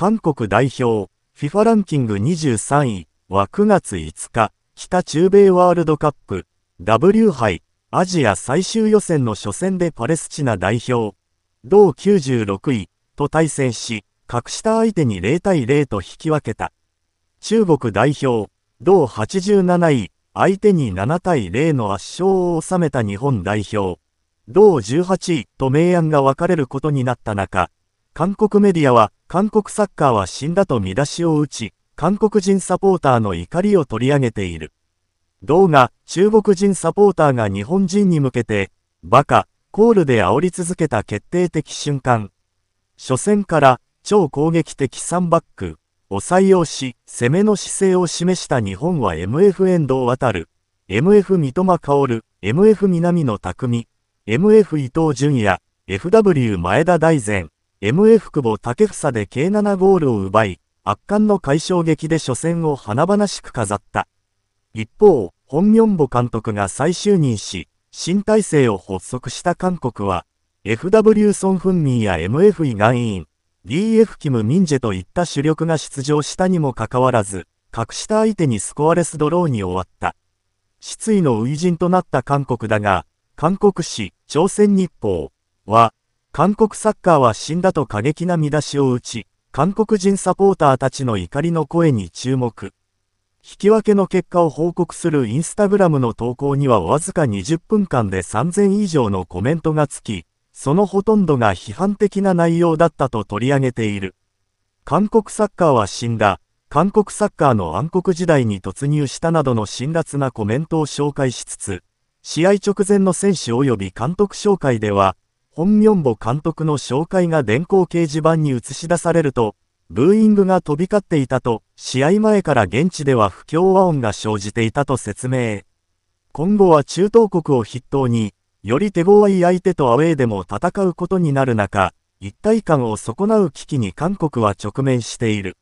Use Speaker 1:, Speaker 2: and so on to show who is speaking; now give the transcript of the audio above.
Speaker 1: 韓国代表、FIFA ランキング23位は9月5日、北中米ワールドカップ、W 杯、アジア最終予選の初戦でパレスチナ代表、同96位と対戦し、格下相手に0対0と引き分けた。中国代表、同87位、相手に7対0の圧勝を収めた日本代表、同18位と明暗が分かれることになった中、韓国メディアは、韓国サッカーは死んだと見出しを打ち、韓国人サポーターの怒りを取り上げている。動画、中国人サポーターが日本人に向けて、バカ、コールで煽り続けた決定的瞬間。初戦から超攻撃的3バック、を採用し、攻めの姿勢を示した日本は MF 遠藤渡る、MF 三笘薫、MF 南野匠、MF 伊藤淳也、FW 前田大然。MF 久保建房で計7ゴールを奪い、圧巻の快勝劇で初戦を華々しく飾った。一方、本明母監督が再就任し、新体制を発足した韓国は、FW ソン・フンミンや MF イ・ガンイン、DF キム・ミンジェといった主力が出場したにもかかわらず、格下相手にスコアレスドローに終わった。失意の初陣となった韓国だが、韓国紙、朝鮮日報は、韓国サッカーは死んだと過激な見出しを打ち、韓国人サポーターたちの怒りの声に注目。引き分けの結果を報告するインスタグラムの投稿にはわずか20分間で3000以上のコメントがつき、そのほとんどが批判的な内容だったと取り上げている。韓国サッカーは死んだ、韓国サッカーの暗黒時代に突入したなどの辛辣なコメントを紹介しつつ、試合直前の選手及び監督紹介では、ホンミョンボ監督の紹介が電光掲示板に映し出されると、ブーイングが飛び交っていたと、試合前から現地では不協和音が生じていたと説明。今後は中東国を筆頭に、より手強い相手とアウェーでも戦うことになる中、一体感を損なう危機に韓国は直面している。